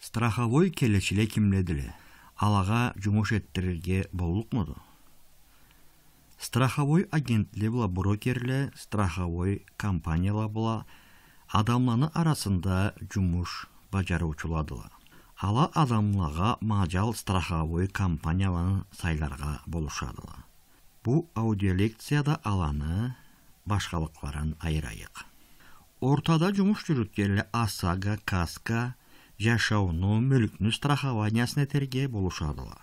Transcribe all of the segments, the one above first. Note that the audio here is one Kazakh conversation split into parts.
страховой келечиле кимледиле алага жумуш эттирерге болукмуду страховой агентле була брокерле страховой компаниялар була адамланы арасында жумуш бажаруучуладыла ала адамлага мажал страховой компанияларын сайларга болушадыла бу аудиолекцияда аланы башкалыкларын айырайык ортада жумуш жүрүткерле асага каска жашоону мүлүкнүн страхованиясына терге болушадыла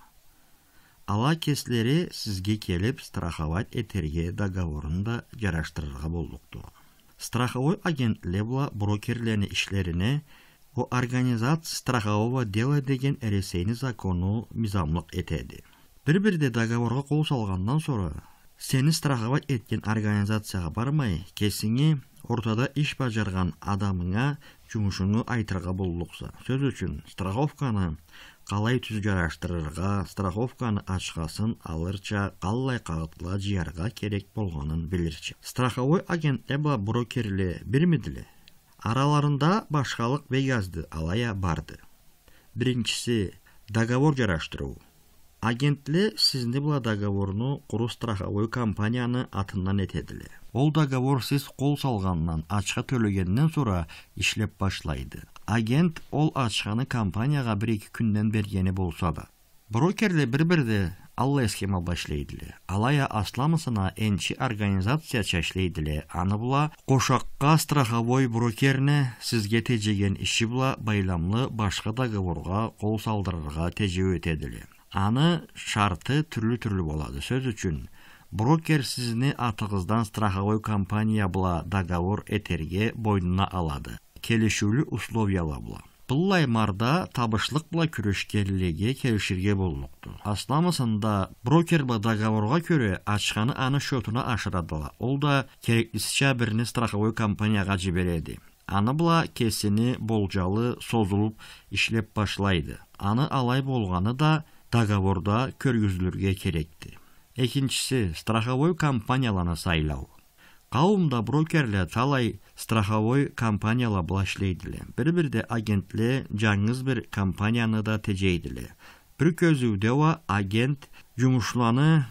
ала кеслери сизге келип страховать этерге договорун да жараштырырга болдукту страховой агентлебла брокерлеринин иштерине о организации страхового дела деген ресейдин закону мизамлык этеди бир бирде договорго кол салгандан соң сени страховать эткен организацияга бармай кесиңи ортада иш бажарган адамыңа жумушуңу айтырга болулукса сөз үчүн страховканы қалай жараштырырга страховканы ачкасын алырча қалай кагытла жиярға керек болғанын билирчи страховой агент эбла брокерле бирмедиле араларында башқалық бегазды алая барды біріншісі договор жараштыруу агентле сизди бул договорну куру страховой компанияны атынан этедиле ол договор сиз кол салғанынан ачка төлөгөндөн соң ишлеп башлайды агент ол ачканы компанияга бир эки күндөн бергени болса да брокерле бир бирде алла схема башлейдиле алая асламысына энчи организация иштейдиле аны була кошакка страховой брокерине сизге тежеген иши була байламлы башка договорга кол салдырырга тежеп өтедиле аны шарты түрлі түрлі болады сөз үчін, брокер сізіні атығыздан страховой компания бұла договор әтерге бойнына алады Келешуілі условияла бұла. марда аймарда табышлық бұла күрөшкерлиги келешірге асламысында брокер договорға көрө ашқаны аны счетуна ашырадыла. ол да керектисинче біріні страховой компанияға жібереді. аны бұла кесіні болжалы созулуп ішлеп башлайды аны алай болғаны да договорда көргүзүлүргө керекті. Екіншісі – страховой компанияланы сайлау қауымда брокерлер талай страховой компаниялар була бір бир бирде агентле жаңыз бір компанияны да Бір бир көзүүдө агент жумушчуларны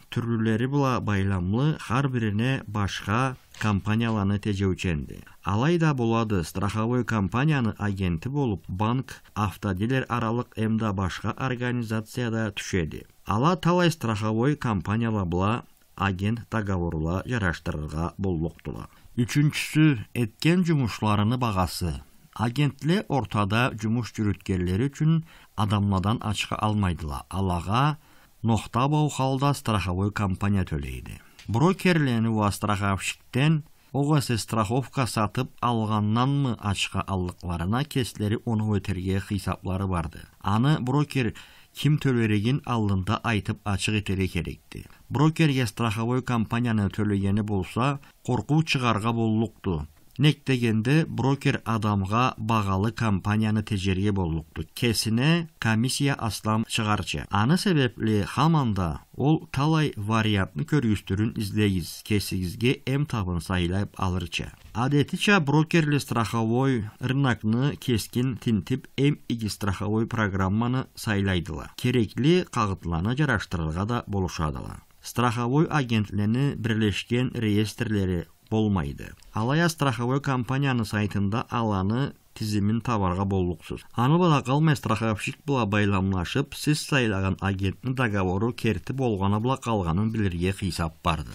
бұла байламлы ар бирине компанияланы компанияларны тежеученди алайда болады страховой компанияны агенти болып, банк автодилер аралық эмда башка организацияда түшеді. ала талай страховой компанияла була агент договорула жараштырырга болмоктула үчүнчүсү эткен жумушларыны багасы агентлер ортада жумуш жүрүткерлери үчүн адамладан ачка алмайдыла алага бау қалда страховой компания төлейді ва страховщиктен оғасы страховка сатып алғаннанмы ашқа аллықларына кеслері оны өтерге қисаплары барды аны брокер кім төлереген алдында айтып ашығы төре керекті. брокерге страховой компанияны төлегені болса қорқу чығарға болуқты дегенде брокер адамға бағалы компанияны тежерге болықты. Кесіне комиссия аслам шығарчы. Аны себеплі хаманда ол талай вариантны көргістірін іздейіз. Кесігізге М табын сайлап алырчы. Адетича брокерли страховой рынакны кескин тинтип әм иги страховой программаны сайлайдыла. Керекли қағытланы жараштырылға да болушадыла. Страховой агентліні бірлешкен реестрлері болмайды алая страховой компанияны сайтында аланы тізімін табарға болуқсыз бала қалмай страховщик бұла байламлашып сіз сайлаған агенттің договору керті болғаны бұла қалғанын білерге қисап барды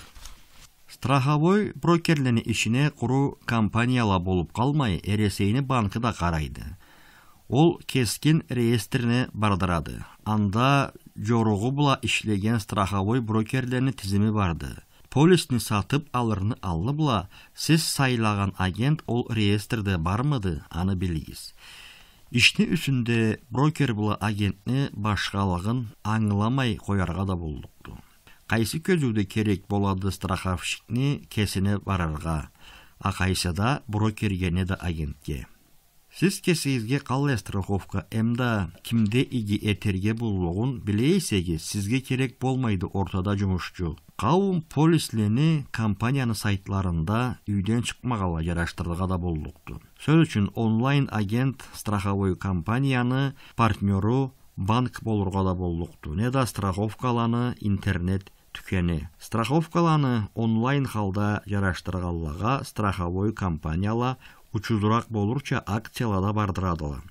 страховой брокерлерінің ішіне құру компанияла болып қалмай ересейні банкі да қарайды ол кескин реестріне бардырады анда жорығы бұла ішілеген страховой брокерлерінің тізімі барды полисін сатып алырны аллы бұла сіз сайлаған агент ол реестрде бармыды, аны білейіз. Ишні үсінде брокер бұла агентне башқалығын аңыламай қоярға да болдықты. Қайсы көзуді керек болады страховщикне кесіне барырға, а қайсыда брокергене да агентке. Сіз сізге қалай страховка әмді кімде иги этерге болуғын білейсеге сізге керек болмайды ортада жұмышчу. Қауым полислені компанияны сайтларында үйден шықмағала жараштырдыға да болдықты. Сөз үшін онлайн агент страховой компанияны партнеру банк болырға да болдықты. Не да страховкаланы интернет түкені. Страховкаланы онлайн халда жараштырғалыға страховой компанияла учуздураак болурча акцияларда бардырадылар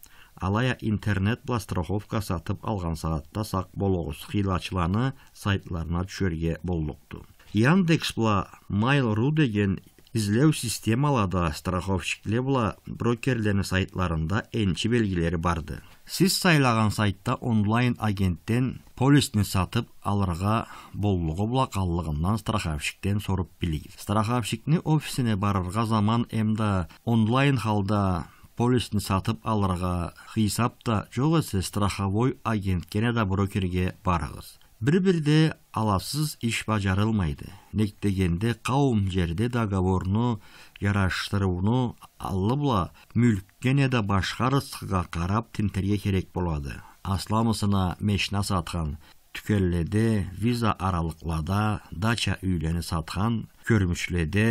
алая интернет бла страховка сатып алган саатта сак болгуз кыйлачыланы сайтларына түшөрге болдукту яндекс бла Ру деген Излеу системалада страховщиклебла брокерлерни сайтларында энчи белгілері барды. Сіз сайлаған сайтта онлайн агенттен полисні сатып алырға була калыгынан страховщиктен сорып білейді. Страховщикні офисіне барырға заман әмді онлайн халда полисні сатып алырға хисап та жоқ страховой агенткене да брокерге барыгыз бір бірде аласыз иш бажарылмайды нектегенде қауым жерде договорну яраштырууну аллы була мүлккене да башка қарап карап керек болады асламысына мешна сатқан түкелледе виза аралықлада дача үйлені сатқан көрүмүшледе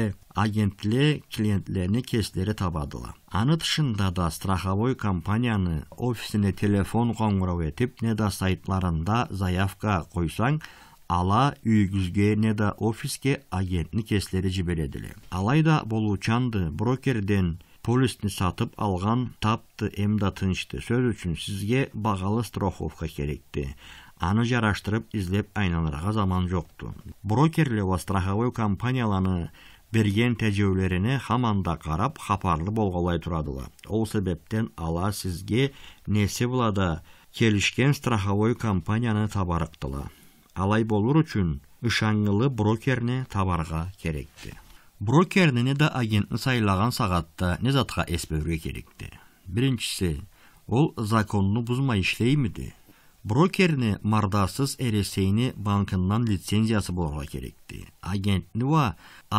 агентле клиентлеріне кестері табадыла аны тышында да страховой компанияны офисине телефон қоңырау этип не да сайтларында заявка қойсаң ала үйгізге не да офиске агентні кестери жиберет Алайда алайда болуучанды брокерден полисти сатып алған тапты эмда тынчты сөз үшін сізге бағалы страховка керекті аны жараштырып издеп айналырға заман жоқты. Брокерлі ва страховой компанияланы берген тәжеулеріне хаманда қарап хапарлы болғалай тұрадыла ол себептен ала сізге несі бұлада келішкен страховой компанияны табарықтыла. алай болур үчүн ышаңылы брокерне табарға керекті. брокернине да агентні сайлаган сағатта не затқа эс керекті. керекти ол законну бузмай иштеймиди Брокеріні мардасыз әресейіні банкынан лицензиясы болуға керекті агентлуа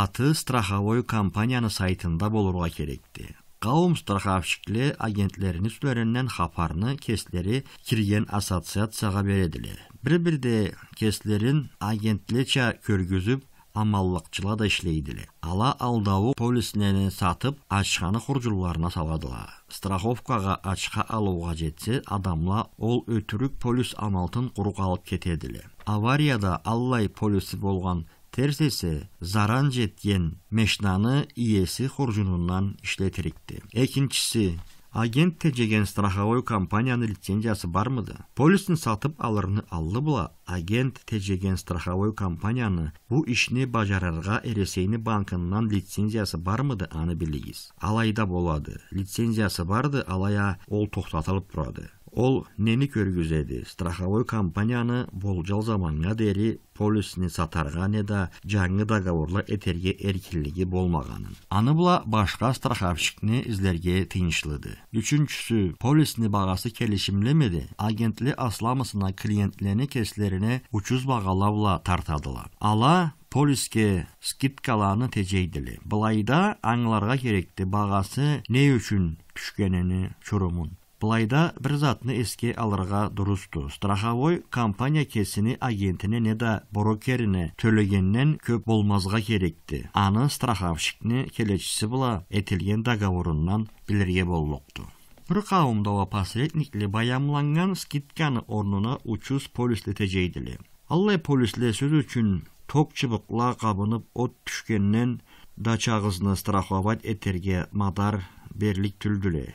аты страховой компанияны сайтында болуға керекті Қауым страховщикле агентлерини сүлөрүнөн хапарны кеслери кирген ассоциацияга береділі. Бир-бирде кеслерин агентлеча көргүзүп, амаллыкчыла да ішлейділі. ала алдауы полисинени сатып ачканы куржуларына саладыла страховкага ачка алууга жетсе адамла ол өтүрүк полис амалтын курук алып кетедиле аварияда аллай полиси болған терс заран жеткен мешнаны иесі куржунунан иштетирикти экинчиси агентте жеген страховой компанияны лицензиясы бармыды полисин сатып алырны аллы була агент тежеген страховой компанияны бу ишине бажарарга эресейни банкынан лицензиясы бармыды аны билегиз алайда болады лицензиясы барды алая ол токтотылып турады ол нені көргізеді страховой компанияны болжал заманға дери полисни сатарға не да жаңы договорлар этерге эркинлиги болмаганын аны була башка страховщикни излерге тыйынчылыды үчүнчүсү полисни бағасы келишимлемеди агентлі асламысына клиентлерни кеслерине учуз багалавла тартадылар ала полиске скидкаларны тежейдили былайда аңларга керекти бағасы не үчүн түшкөнүнү чурумун Бұлайда бір затны еске алырға дұрысты. Страховой компания кесіні агентіне не да брокеріне төлегеннен көп болмазға керекті. Аны страховщикні келечісі бұла әтілген договорынан білірге болуқты. Бір қауымдава посредниклі баямланған скидканы орнына учуз тәжейділі. Аллай полисле сөз үшін топ чыбықла қабынып от түшкеннен дачағызны страховать етерге мадар берлік түлділі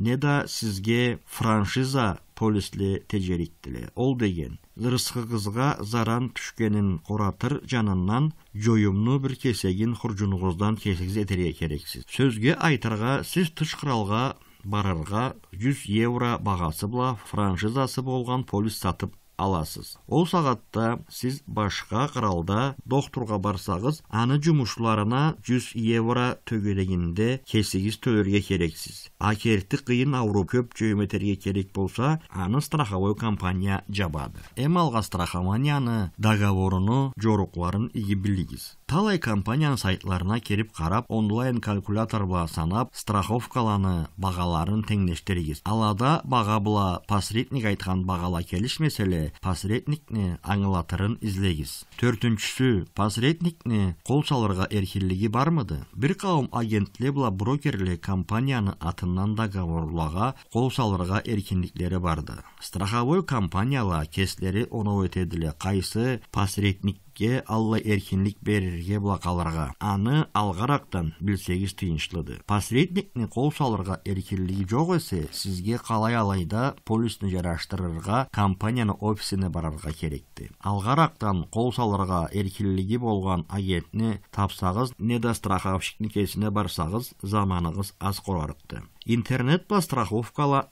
не да сізге франшиза полислі тежериктіле ол деген қызға заран түшкенін құратыр жанынан жойымны бір кесегін хұржунуғыздан кесегіз етере керексіз сөзге айтырға, сіз тышқыралға барарға 100 евро бағасы бұла франшизасы болған полис сатып аласыз ол сағатта сіз башқа қыралда докторға барсаңыз аны жұмысшыларына 100 евро төгелегенде кесигиз төлерге керексіз. Акерті қиын ауру көп жөметерге керек болса аны страховой компания жабады эми алга страхованияны договоруну жоруқларын иги билигиз талай компаниянын сайтларына кирип карап онлайн калькулятор ба санап страховкаланы бағаларын теңдештиригиз алада баға була посредник айткан бағала келіш мәселе бирде аңылатырын излегіз. Төртіншісі төртүнчүсү посредникни кол салырга эркинлиги бармыды бир кавым агентле брокерле компанияны атынан договорлага кол салырга эркиндиктери барды страховой компаниялар кеслери оноп қайсы кайсы посредник ке алла эркиндик берерге булакаларга аны алгарактан билсеңиз тыйынчылады посредниктин кол салырга эркинлиги жок эсе сизге калай алайда полисин жараштырырга компанияны офисине барарга керекти алгарактан кол салырга эркинлиги болгон агентни тапсагыз недостраховщикникесине барсаңыз заманыңыз аз корарыкты Интернет интернетпа страховкала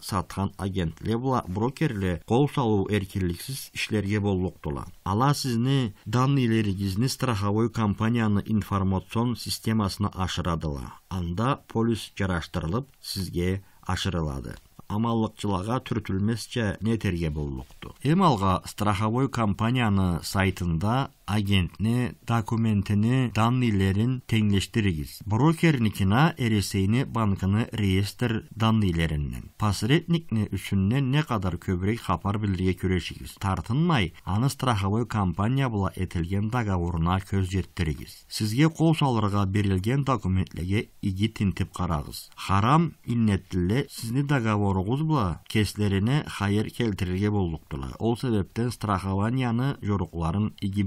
агент лебла брокерле кол салуу эркинликсиз ішлерге болуктула Ала сизни данныйлериңизди страховой компанияны информацион системасына ашырадыла анда полис жараштырылып сизге ашырылады амаллыкчылага түртүлмесче нетерге болукту эми алга страховой компанияны сайтында агентіне документіні данныйлерін теңлештіригіз. Брокерникіна әресейіні банқыны реестр данныйлерінін. Пасыретникіні үшінне не қадар көбірек қапар білдіге көрешігіз. Тартынмай, аны страховой компания бұла әтілген дағауырына көз жеттіригіз. Сізге қол берилген берілген документлеге иги тінтіп қарағыз. Харам иннеттілі сізні дағауырығыз бұла кеслеріне қайыр келтірілге болдықтыла. Ол себептен страхованияны жорықларын иги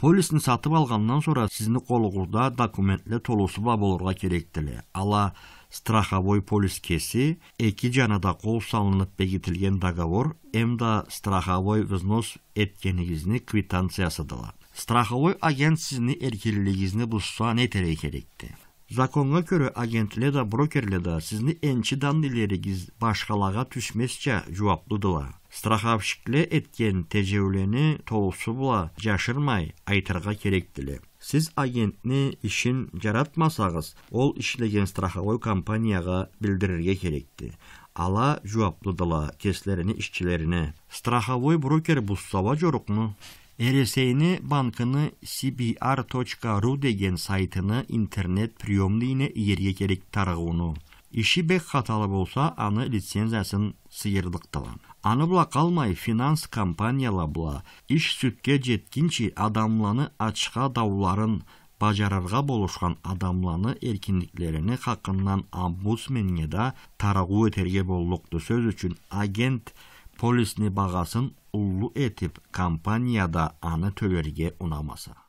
Полисін сатып алғаннан соң сіздің қолыңызда документлі толысы ба болырға керектілі. Ала страховой полис кесі, екі жанада қол салынып бекітілген договор, мда страховой взнос квитанциясы дала. Страховой агент сіздің еркелігіңізді бұзса не тәрек керекті? Законга көрө агентле да брокерле да сизни энчи башқалаға башкалага түшмесче жооплудула. страховщикле эткен тежеулени толсу була жашырмай айтырға керектілі. Сіз агентни ішін жаратмасаңыз ол ишлеген страховой компанияға билдирерге керекті. Ала жооплудула кеслерини ишчилерине. Страховой брокер бузсаба жорукму? RSN Bankı'nı cbr.ru деген сайтыны интернет приемдейіне ерге керек тарығуыны. Иши бек қаталы болса, аны лицензиясын сыйырдықтыла. Аны бұла қалмай финанс компанияла бұла, іш сүтке жеткінші адамланы ачқа дауларын бажарарға болушқан адамланы еркіндіклеріні хақыннан амбусменне да тарағу өтерге болдықты сөз үшін агент полисні бағасын улуу етіп, компанияда аны төлерге ұнамаса